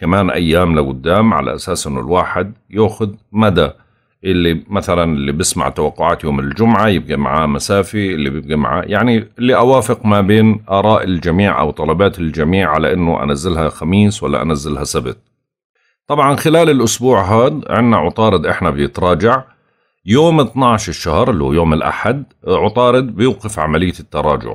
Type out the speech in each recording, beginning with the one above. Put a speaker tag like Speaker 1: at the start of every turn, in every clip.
Speaker 1: كمان أيام لقدام على أساس إنه الواحد ياخذ مدى اللي مثلا اللي بسمع توقعات يوم الجمعة يبقى معاه مسافة اللي بيبقى معاه يعني اللي أوافق ما بين آراء الجميع أو طلبات الجميع على إنه أنزلها خميس ولا أنزلها سبت طبعا خلال الأسبوع هاد عنا عطارد إحنا بيتراجع يوم 12 الشهر اللي هو يوم الأحد عطارد بيوقف عملية التراجع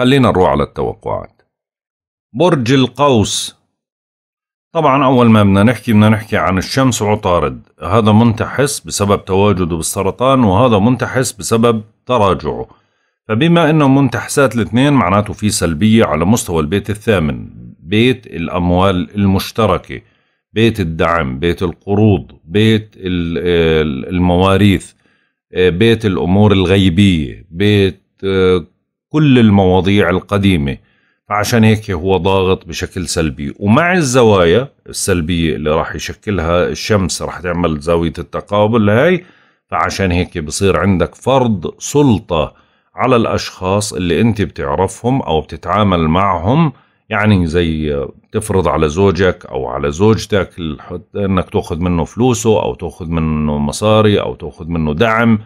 Speaker 1: خلينا نروح على التوقعات برج القوس طبعا أول ما بدنا نحكي بدنا نحكي عن الشمس وعطارد هذا منتحس بسبب تواجده بالسرطان وهذا منتحس بسبب تراجعه فبما أنه منتحسات الاثنين معناته في سلبية على مستوى البيت الثامن بيت الأموال المشتركة بيت الدعم بيت القروض بيت المواريث بيت الأمور الغيبية بيت آه، كل المواضيع القديمة فعشان هيك هو ضاغط بشكل سلبي ومع الزوايا السلبية اللي راح يشكلها الشمس راح تعمل زاوية التقابل هاي فعشان هيك بصير عندك فرض سلطة على الأشخاص اللي أنت بتعرفهم أو بتتعامل معهم يعني زي تفرض على زوجك أو على زوجتك أنك تأخذ منه فلوسه أو تأخذ منه مصاري أو تأخذ منه دعم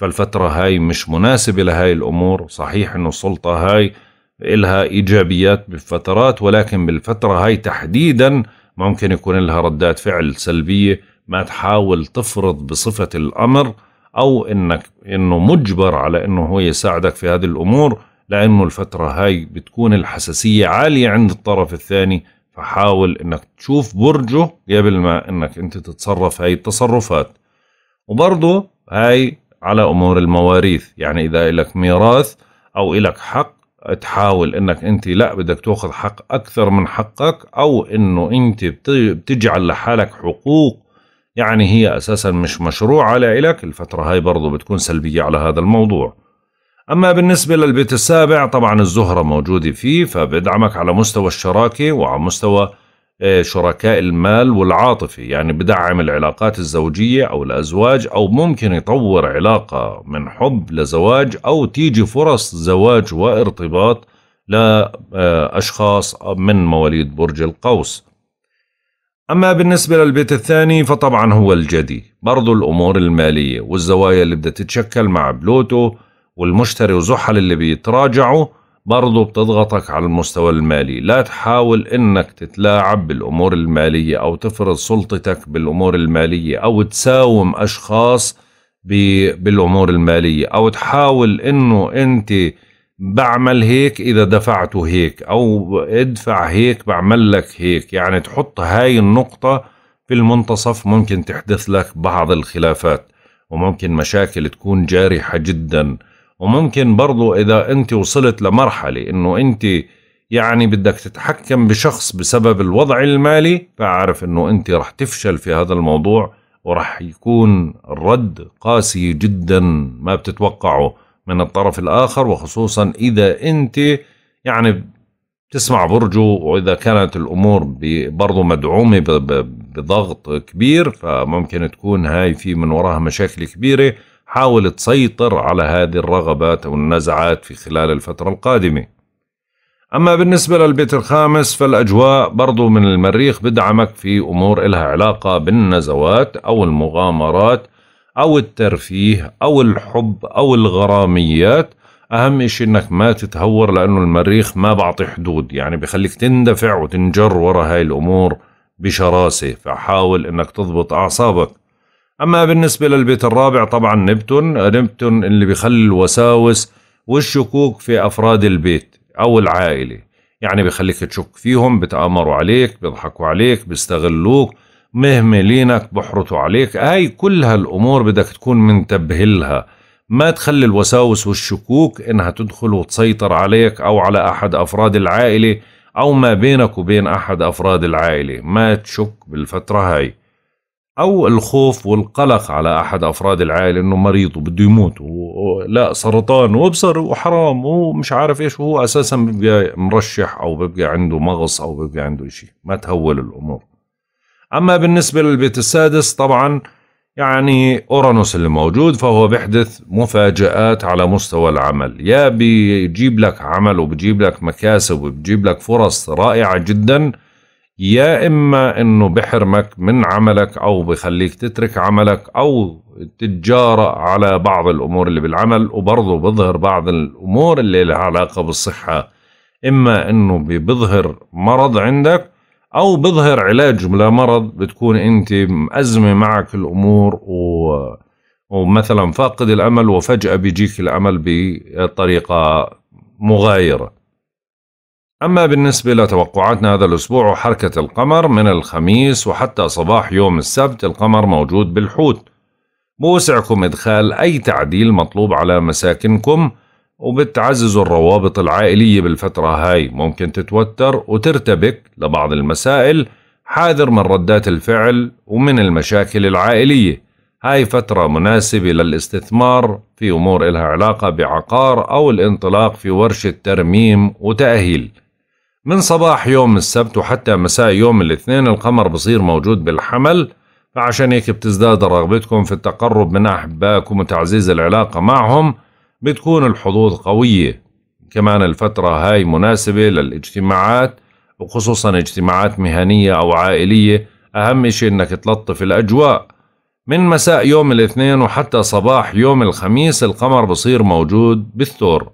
Speaker 1: فالفترة هاي مش مناسبة لهاي الأمور صحيح أنه السلطة هاي إلها إيجابيات بفترات ولكن بالفترة هاي تحديدا ممكن يكون لها ردات فعل سلبية ما تحاول تفرض بصفة الأمر أو أنك أنه مجبر على أنه هو يساعدك في هذه الأمور لأنه الفترة هاي بتكون الحساسية عالية عند الطرف الثاني فحاول أنك تشوف برجه قبل ما أنك أنت تتصرف هاي التصرفات وبرضه هاي على أمور المواريث يعني إذا لك ميراث أو لك حق تحاول انك انت لا بدك تاخذ حق اكثر من حقك او انه انت بتجعل لحالك حقوق يعني هي اساسا مش مشروعه لإلك الفتره هاي برضو بتكون سلبيه على هذا الموضوع اما بالنسبه للبيت السابع طبعا الزهره موجوده فيه فبدعمك على مستوى الشراكه وعلى مستوى شركاء المال والعاطفة يعني بدعم العلاقات الزوجية أو الأزواج أو ممكن يطور علاقة من حب لزواج أو تيجي فرص زواج وارتباط لأشخاص من مواليد برج القوس أما بالنسبة للبيت الثاني فطبعا هو الجدي برضو الأمور المالية والزوايا اللي بدها تتشكل مع بلوتو والمشتري وزحل اللي بيتراجعوا برضو بتضغطك على المستوى المالي لا تحاول انك تتلاعب بالامور المالية او تفرض سلطتك بالامور المالية او تساوم اشخاص بالامور المالية او تحاول انه انت بعمل هيك اذا دفعته هيك او ادفع هيك بعمل لك هيك يعني تحط هاي النقطة في المنتصف ممكن تحدث لك بعض الخلافات وممكن مشاكل تكون جارحة جداً وممكن برضو إذا أنت وصلت لمرحلة أنه أنت يعني بدك تتحكم بشخص بسبب الوضع المالي فأعرف أنه أنت رح تفشل في هذا الموضوع ورح يكون الرد قاسي جدا ما بتتوقعه من الطرف الآخر وخصوصا إذا أنت يعني تسمع برجه وإذا كانت الأمور برضو مدعومة بضغط كبير فممكن تكون هاي في من وراها مشاكل كبيرة حاول تسيطر على هذه الرغبات أو النزعات في خلال الفترة القادمة أما بالنسبة للبيت الخامس فالأجواء برضو من المريخ بدعمك في أمور إلها علاقة بالنزوات أو المغامرات أو الترفيه أو الحب أو الغراميات أهم إشي إنك ما تتهور لأنه المريخ ما بعطي حدود يعني بخليك تندفع وتنجر ورا هاي الأمور بشراسة فحاول إنك تضبط أعصابك أما بالنسبة للبيت الرابع طبعا نبتون نبتون اللي بيخلي الوساوس والشكوك في أفراد البيت أو العائلة يعني بيخليك تشك فيهم بتآمروا عليك بيضحكوا عليك بيستغلوك مهملينك بحرطوا عليك هاي كل هالأمور بدك تكون منتبه لها ما تخلي الوساوس والشكوك إنها تدخل وتسيطر عليك أو على أحد أفراد العائلة أو ما بينك وبين أحد أفراد العائلة ما تشك بالفترة هاي او الخوف والقلق على احد افراد العائله انه مريض وبده يموت ولا سرطان وابصر وحرام ومش عارف ايش وهو اساسا بيبقى مرشح او بيبقى عنده مغص او بيبقى عنده شيء ما تهول الامور اما بالنسبه للبيت السادس طبعا يعني اورانوس اللي موجود فهو بيحدث مفاجآت على مستوى العمل يا بيجيب لك عمل وبجيب لك مكاسب وبجيب لك فرص رائعه جدا يا إما أنه بحرمك من عملك أو بخليك تترك عملك أو تتجارأ على بعض الأمور اللي بالعمل وبرضه بظهر بعض الأمور اللي لها علاقة بالصحة إما أنه بيظهر مرض عندك أو بظهر علاج لمرض بتكون أنت مأزمة معك الأمور و... ومثلا فاقد الأمل وفجأة بيجيك الأمل بطريقة مغايرة أما بالنسبة لتوقعاتنا هذا الأسبوع وحركة القمر من الخميس وحتى صباح يوم السبت القمر موجود بالحوت بوسعكم إدخال أي تعديل مطلوب على مساكنكم وبتعززوا الروابط العائلية بالفترة هاي ممكن تتوتر وترتبك لبعض المسائل حاذر من ردات الفعل ومن المشاكل العائلية هاي فترة مناسبة للاستثمار في أمور إلها علاقة بعقار أو الانطلاق في ورشة ترميم وتأهيل من صباح يوم السبت وحتى مساء يوم الاثنين القمر بصير موجود بالحمل فعشان هيك بتزداد رغبتكم في التقرب من أحبائكم وتعزيز العلاقة معهم بتكون الحظوظ قوية كمان الفترة هاي مناسبة للاجتماعات وخصوصا اجتماعات مهنية أو عائلية أهم شيء أنك تلطف الأجواء من مساء يوم الاثنين وحتى صباح يوم الخميس القمر بصير موجود بالثور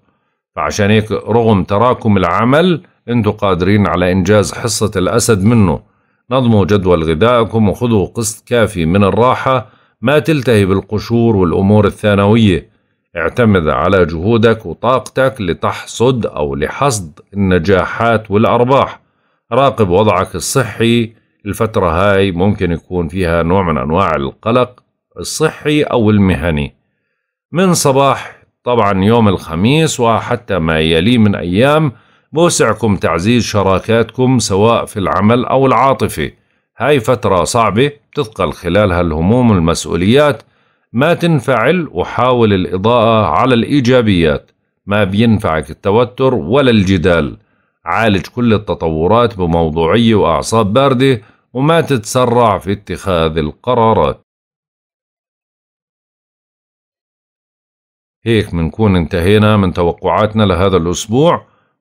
Speaker 1: فعشان هيك رغم تراكم العمل انتوا قادرين على إنجاز حصة الأسد منه نظموا جدول غذائكم وخذوا قسط كافي من الراحة ما تلتهي بالقشور والأمور الثانوية اعتمد على جهودك وطاقتك لتحصد أو لحصد النجاحات والأرباح راقب وضعك الصحي الفترة هاي ممكن يكون فيها نوع من أنواع القلق الصحي أو المهني من صباح طبعا يوم الخميس وحتى ما يليه من أيام بوسعكم تعزيز شراكاتكم سواء في العمل أو العاطفة هاي فترة صعبة بتثقل خلالها الهموم والمسؤوليات ما تنفعل وحاول الإضاءة على الإيجابيات ما بينفعك التوتر ولا الجدال عالج كل التطورات بموضوعية وأعصاب باردة وما تتسرع في اتخاذ القرارات هيك منكون انتهينا من توقعاتنا لهذا الأسبوع